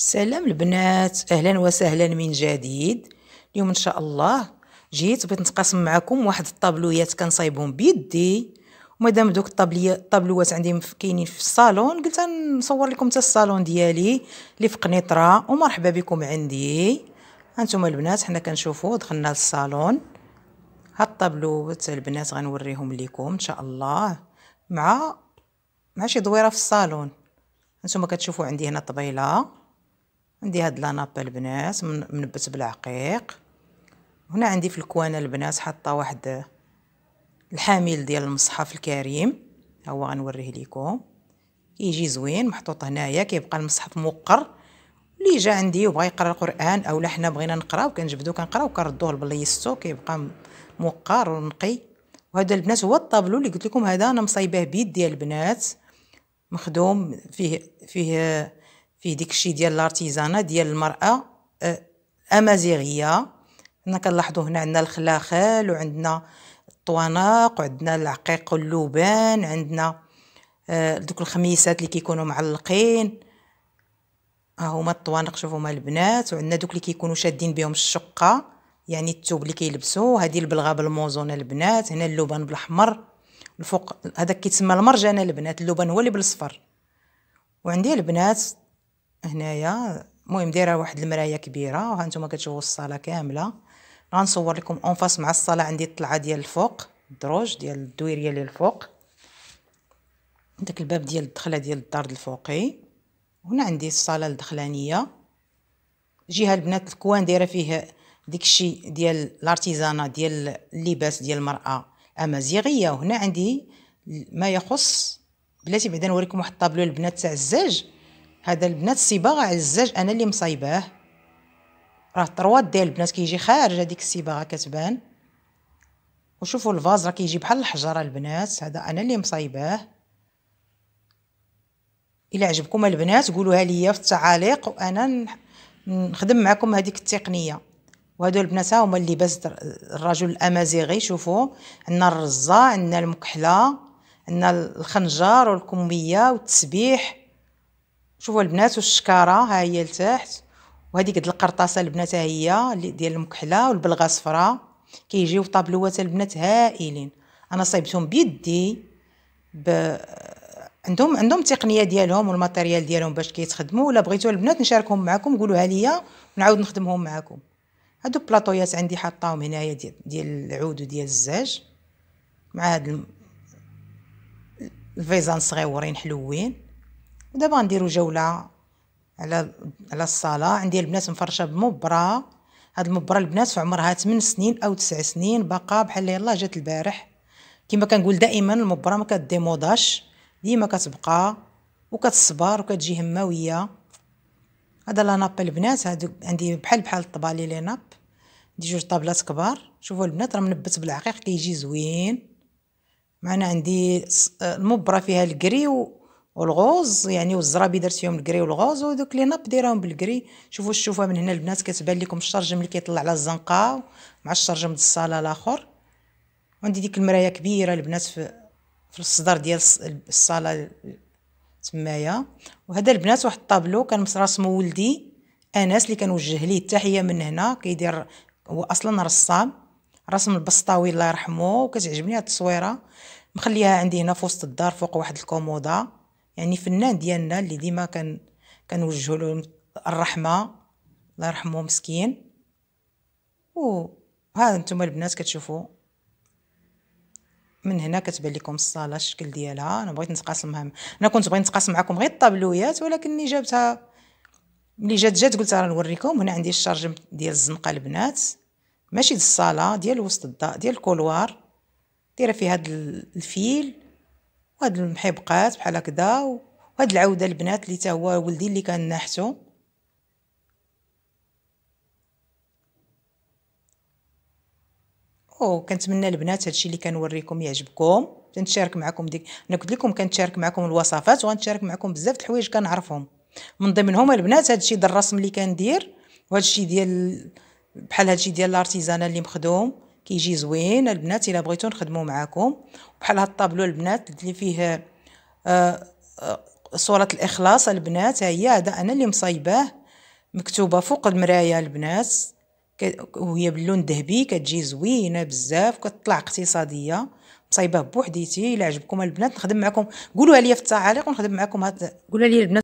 سلام البنات اهلا وسهلا من جديد اليوم ان شاء الله جيت بغيت نتقاسم معكم واحد الطابلويات كنصايبهم بيدي ومادام دوك الطابلوات عندي كاينين في الصالون قلت نصور لكم حتى الصالون ديالي اللي في قنيطره ومرحبا بكم عندي هانتوما البنات حنا كنشوفوا دخلنا للصالون هاد الطابلوات البنات غنوريهم لكم ان شاء الله مع مع شي دويره في الصالون هانتوما كتشوفوا عندي هنا طبيله عندي هاد لاناب البنات منبت بالعقيق هنا عندي في الكوانة البنات حاطة واحد الحامل ديال المصحف الكريم ها هو غنوريه ليكم كيجي زوين محطوط هنايا كيبقى المصحف موقر اللي جا عندي وبغى يقرا القران اولا حنا بغينا نقراو كنجبدو كنقراو كنردوه لبليستو كيبقى موقر ونقي وهذا البنات هو الطابلو اللي قلت لكم هذا انا مصايباه بيد ديال البنات مخدوم فيه فيه فيه ديكشي ديال الارتيزانه ديال المراه الامازيغيه هنا كنلاحظوا هنا عندنا الخلاخال وعندنا الطوانق وعندنا العقيق واللوبان عندنا دوك الخميسات اللي كيكونوا معلقين ها هما الطوانق شوفوا هما البنات وعندنا دوك اللي كيكونوا شادين بهم الشقه يعني الثوب اللي كيلبسوا هذه البلغه بالموزونه البنات هنا اللوبان بالاحمر الفوق هذا كيتسمى المرجانه البنات اللوبان هو اللي بالصفر وعندي البنات هنايا المهم دايره واحد المرايه كبيره وها نتوما كتشوفوا الصاله كامله غنصور لكم اون فاس مع الصاله عندي الطلعه ديال الفوق الدروج ديال الدويريه اللي الفوق داك الباب ديال الدخله ديال الدار الفوقي هنا عندي الصاله الدخلانيه جهه البنات الكوان دايره فيه داكشي ديال الارتيزانا ديال اللباس ديال المراه امازيغيه وهنا عندي ما يخص بلاتي بعدا نوريكم واحد الطابلو البنات تاع الزاج هذا البنات الصباغه على الزاج انا اللي مصايباه راه طروات ديال البنات كيجي خارج هذيك الصباغه كتبان وشوفوا الفاز راه كيجي بحال الحجره البنات هذا انا اللي مصايباه الا عجبكم البنات قولوها ليا في التعاليق وانا نخدم معكم هذيك التقنيه وهادو البنات هما اللباس الرجل الامازيغي شوفوا عندنا الرزه عندنا المكحله عندنا الخنجر والكميه والتسبيح شوفوا البنات والشكاره ها هي لتحت وهذه قد القرطاسه البنات ها هي ديال المكحله والبلغه صفراء كيجيو في طابلوات البنات هائلين انا صايبتهم بيدي ب... عندهم عندهم التقنيه ديالهم والماتيريال ديالهم باش كيتخدموا ولا بغيتوا البنات نشاركهم معكم قولوها ليا ونعاود نخدمهم معكم هادو بلاطويات عندي حطاهم هنايا ديال ديال العود وديال الزاج مع هاد الفيزان صغيورين حلوين دابا نديرو جوله على على الصاله عندي البنات مفرشه بمبره هاد المبره البنات في عمرها 8 سنين او 9 سنين باقا بحال يلاه جات البارح كما كنقول دائما المبره ما كديموداش ديما كتبقى وكتصبر وكتجي هماويه هذا لا ناب البنات هادو عندي بحال بحال الطبالي لي ناب عندي جوج طابلات كبار شوفوا البنات راه منبت بالعقيق كيجي زوين معنا عندي المبره فيها الكري والغوز يعني والزرابي درت فيهم الكري والغوز ودوك لي ناب دايرهم بالكري شوفوا الشوفه من هنا البنات كتبان لكم الشرجم اللي كيطلع على الزنقه مع الشرجم ديال الصاله الاخر وعندي ديك المرايه كبيره البنات في في الصدر ديال الصاله تمايا وهذا البنات واحد الطابلو كان مرسمو ولدي انس اللي كنوجه ليه التحيه من هنا كيدير هو اصلا رسام رسم البسطاوي الله يرحمه وكتعجبني هاد التصويره مخليها عندي هنا في وسط الدار فوق واحد الكومودا يعني فنان ديالنا اللي ديما كان كنوجه له الرحمه الله يرحمه مسكين وها نتوما البنات كتشوفوا من هنا كتبان لكم الصاله الشكل ديالها انا بغيت نتقاسمها انا كنت بغيت نتقاسم معكم غير الطابلويات ولكني جابتها ملي جات جات قلت راه نوريكم هنا عندي الشارج ديال الزنقه البنات ماشي ديال الصاله ديال وسط الدار ديال الكولوار دايره فيها هاد الفيل وهاد المحيبقات بحال هكذا وهاد العوده البنات اللي تا هو ولدي اللي كان او كنتمنى البنات هادشي اللي كنوريكم يعجبكم تنشارك معكم ديك انا قلت لكم كنتشارك معكم الوصفات وغنتشارك معكم بزاف د الحوايج كنعرفهم من ضمنهم البنات هادشي ديال الرسم اللي كندير وهادشي ديال بحال هادشي ديال الارتيزانه اللي مخدوم كيجي زوين البنات الا بغيتو نخدمو معاكم بحال هاد الطابلو البنات اللي فيه آه، آه، صورة الإخلاص البنات هي هذا أنا اللي مصايباه مكتوبة فوق المراية البنات وهي باللون الذهبي كتجي زوينة بزاف كتطلع اقتصادية مصايباه بوحديتي الا عجبكم البنات نخدم معكم قولوها لي في التعاليق ونخدم معكم هاد قولوا لي البنات